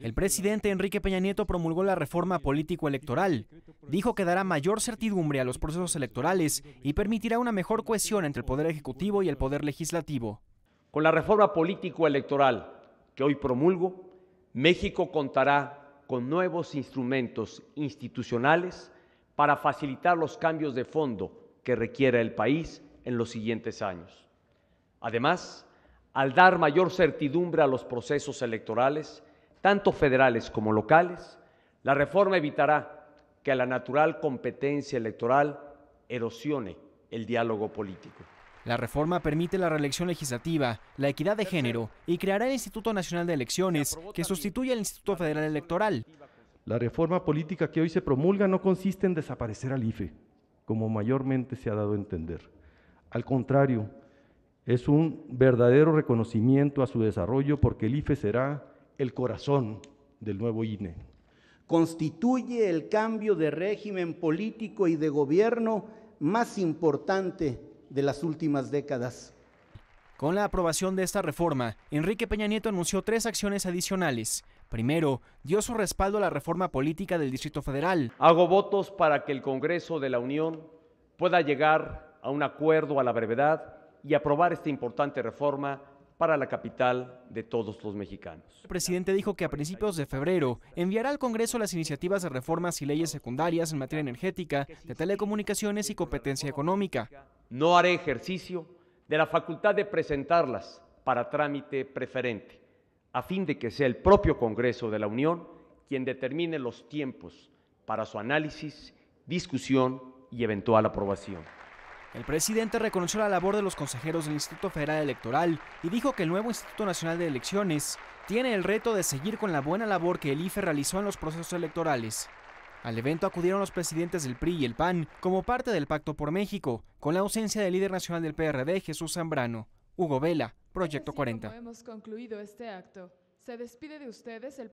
El presidente Enrique Peña Nieto promulgó la reforma político-electoral. Dijo que dará mayor certidumbre a los procesos electorales y permitirá una mejor cohesión entre el Poder Ejecutivo y el Poder Legislativo. Con la reforma político-electoral que hoy promulgo, México contará con nuevos instrumentos institucionales para facilitar los cambios de fondo que requiera el país en los siguientes años. Además, al dar mayor certidumbre a los procesos electorales, tanto federales como locales, la reforma evitará que la natural competencia electoral erosione el diálogo político. La reforma permite la reelección legislativa, la equidad de género y creará el Instituto Nacional de Elecciones, que sustituye al Instituto Federal Electoral. La reforma política que hoy se promulga no consiste en desaparecer al IFE, como mayormente se ha dado a entender. Al contrario, es un verdadero reconocimiento a su desarrollo porque el IFE será el corazón del nuevo INE. Constituye el cambio de régimen político y de gobierno más importante de las últimas décadas. Con la aprobación de esta reforma, Enrique Peña Nieto anunció tres acciones adicionales. Primero, dio su respaldo a la reforma política del Distrito Federal. Hago votos para que el Congreso de la Unión pueda llegar a un acuerdo a la brevedad y aprobar esta importante reforma para la capital de todos los mexicanos. El presidente dijo que a principios de febrero enviará al Congreso las iniciativas de reformas y leyes secundarias en materia energética, de telecomunicaciones y competencia económica. No haré ejercicio de la facultad de presentarlas para trámite preferente, a fin de que sea el propio Congreso de la Unión quien determine los tiempos para su análisis, discusión y eventual aprobación. El presidente reconoció la labor de los consejeros del Instituto Federal Electoral y dijo que el nuevo Instituto Nacional de Elecciones tiene el reto de seguir con la buena labor que el IFE realizó en los procesos electorales. Al evento acudieron los presidentes del PRI y el PAN como parte del Pacto por México, con la ausencia del líder nacional del PRD, Jesús Zambrano. Hugo Vela, Proyecto 40. Hemos concluido este acto. Se despide de ustedes